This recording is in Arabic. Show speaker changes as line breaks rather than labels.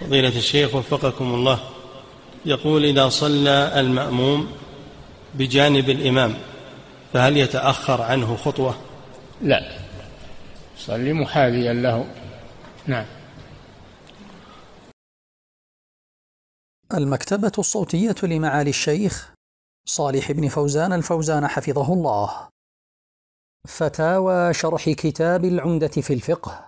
فضيلة الشيخ وفقكم الله يقول إذا صلى المأموم بجانب الإمام فهل يتأخر عنه خطوة؟ لا صلي محاذيا له
نعم المكتبة الصوتية لمعالي الشيخ صالح بن فوزان الفوزان حفظه الله فتاوى شرح كتاب العمدة في الفقه